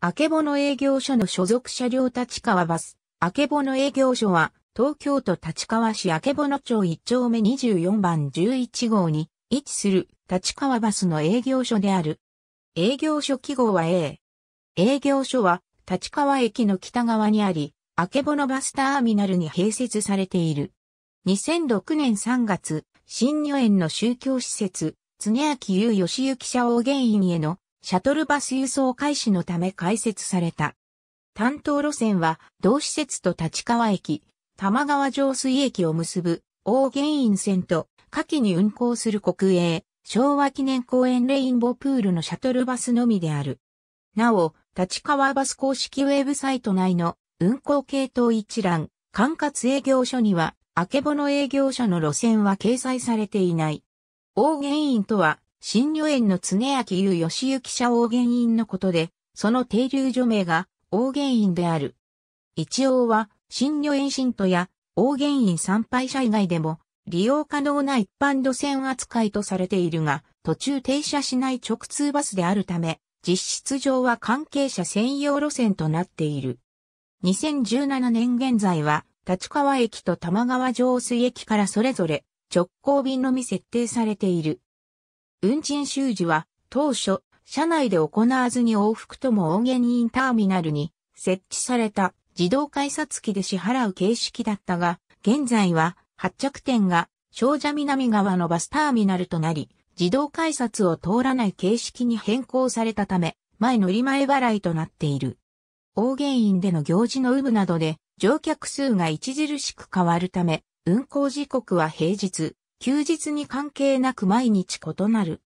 明けぼの営業所の所属車両立川バス。明けぼの営業所は、東京都立川市明けぼの町1丁目24番11号に位置する立川バスの営業所である。営業所記号は A。営業所は立川駅の北側にあり、明けぼのバスターミナルに併設されている。2006年3月、新入園の宗教施設、常明優義行社王原院へのシャトルバス輸送開始のため開設された。担当路線は、同施設と立川駅、玉川上水駅を結ぶ、大原因線と、下記に運行する国営、昭和記念公園レインボープールのシャトルバスのみである。なお、立川バス公式ウェブサイト内の運行系統一覧、管轄営業所には、明けぼの営業所の路線は掲載されていない。大原因とは、新女園の常明優義行社王元院のことで、その停留所名が王元院である。一応は、新女園信徒や王元院参拝者以外でも、利用可能な一般路線扱いとされているが、途中停車しない直通バスであるため、実質上は関係者専用路線となっている。2017年現在は、立川駅と玉川上水駅からそれぞれ直行便のみ設定されている。運賃収受は、当初、車内で行わずに往復とも大原インターミナルに設置された自動改札機で支払う形式だったが、現在は発着点が小女南側のバスターミナルとなり、自動改札を通らない形式に変更されたため、前乗り前払いとなっている。大原院での行事の有無などで乗客数が著しく変わるため、運行時刻は平日、休日に関係なく毎日異なる。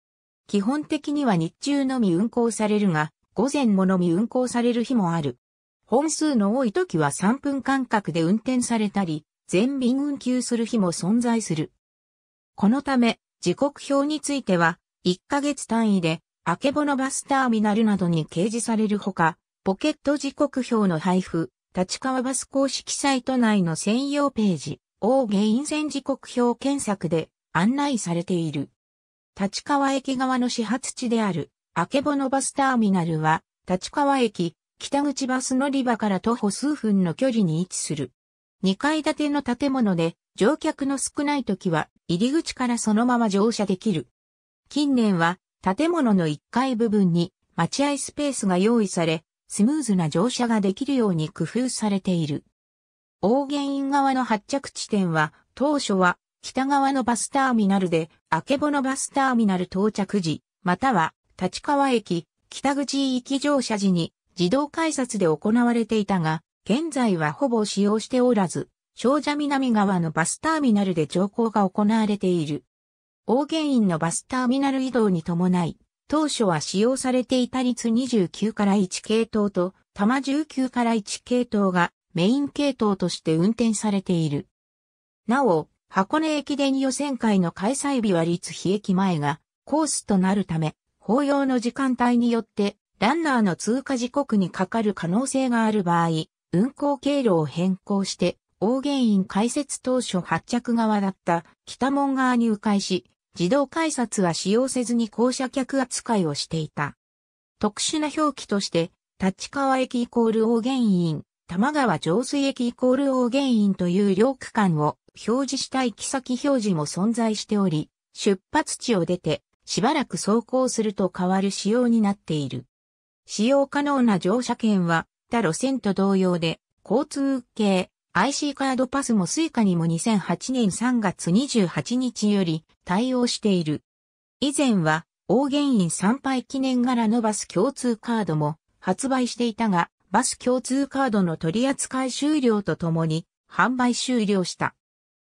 基本的には日中のみ運行されるが、午前ものみ運行される日もある。本数の多い時は3分間隔で運転されたり、全便運休する日も存在する。このため、時刻表については、1ヶ月単位で、あけぼのバスターミナルなどに掲示されるほか、ポケット時刻表の配布、立川バス公式サイト内の専用ページ、大原因線時刻表検索で案内されている。立川駅側の始発地である、あけぼのバスターミナルは、立川駅、北口バス乗り場から徒歩数分の距離に位置する。2階建ての建物で、乗客の少ない時は、入り口からそのまま乗車できる。近年は、建物の1階部分に、待合スペースが用意され、スムーズな乗車ができるように工夫されている。大原因側の発着地点は、当初は北側のバスターミナルで、あけぼのバスターミナル到着時、または立川駅、北口行き乗車時に自動改札で行われていたが、現在はほぼ使用しておらず、庄者南側のバスターミナルで乗降が行われている。大原因のバスターミナル移動に伴い、当初は使用されていた率29から1系統と、玉19から1系統がメイン系統として運転されている。なお、箱根駅伝予選会の開催日は立日駅前がコースとなるため、法要の時間帯によってランナーの通過時刻にかかる可能性がある場合、運行経路を変更して、大原因開設当初発着側だった北門側に迂回し、自動改札は使用せずに降車客扱いをしていた。特殊な表記として、立川駅イコール大原因玉川上水駅イコール大原因という両区間を表示した行き先表示も存在しており、出発地を出てしばらく走行すると変わる仕様になっている。使用可能な乗車券は他路線と同様で交通系 IC カードパスも Suica にも2008年3月28日より対応している。以前は、大原因参拝記念柄のバス共通カードも発売していたが、バス共通カードの取り扱い終了とともに販売終了した。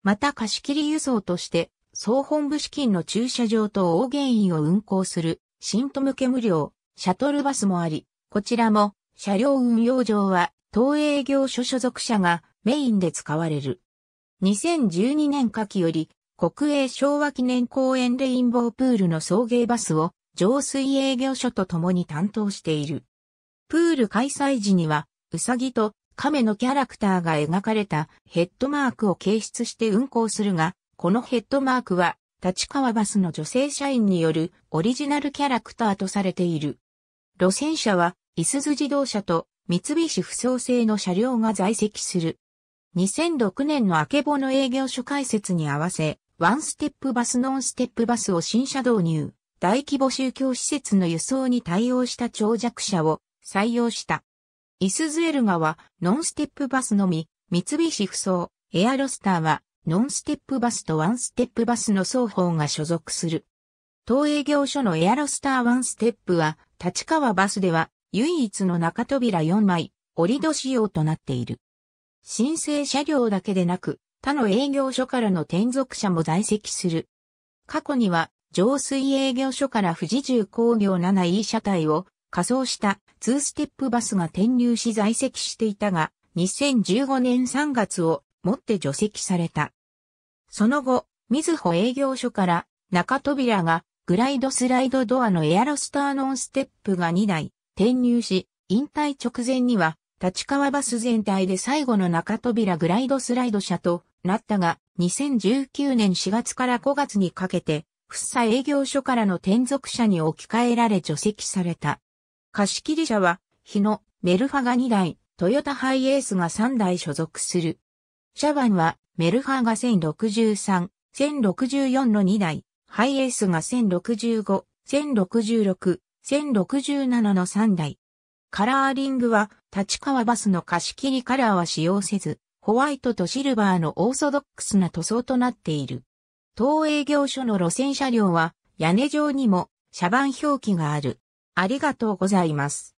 また貸切輸送として、総本部資金の駐車場と大原因を運行する、新都向け無料、シャトルバスもあり、こちらも、車両運用上は、東営業所所属者がメインで使われる。2012年夏季より、国営昭和記念公園レインボープールの送迎バスを、浄水営業所と共に担当している。プール開催時には、ウサギと亀のキャラクターが描かれたヘッドマークを掲出して運行するが、このヘッドマークは、立川バスの女性社員によるオリジナルキャラクターとされている。路線車は、いすゞ自動車と三菱不創製の車両が在籍する。2006年の明けぼの営業所開設に合わせ、ワンステップバスノンステップバスを新車導入、大規模宗教施設の輸送に対応した長弱者を採用した。イスズエルガはノンステップバスのみ、三菱不走、エアロスターはノンステップバスとワンステップバスの双方が所属する。当営業所のエアロスターワンステップは、立川バスでは唯一の中扉4枚、折り戸仕様となっている。申請車両だけでなく、他の営業所からの転属者も在籍する。過去には、浄水営業所から富士重工業 7E 車体を仮装した2ステップバスが転入し在籍していたが、2015年3月をもって除籍された。その後、みずほ営業所から中扉がグライドスライドドアのエアロスターノンステップが2台転入し、引退直前には立川バス全体で最後の中扉グライドスライド車となったが、2019年4月から5月にかけて、福生営業所からの転属者に置き換えられ除籍された。貸切車は、日野、メルファが2台、トヨタハイエースが3台所属する。車番は、メルファが1063、1064の2台、ハイエースが1065、1066、1067の3台。カラーリングは、立川バスの貸切カラーは使用せず、ホワイトとシルバーのオーソドックスな塗装となっている。当営業所の路線車両は、屋根上にも、車番表記がある。ありがとうございます。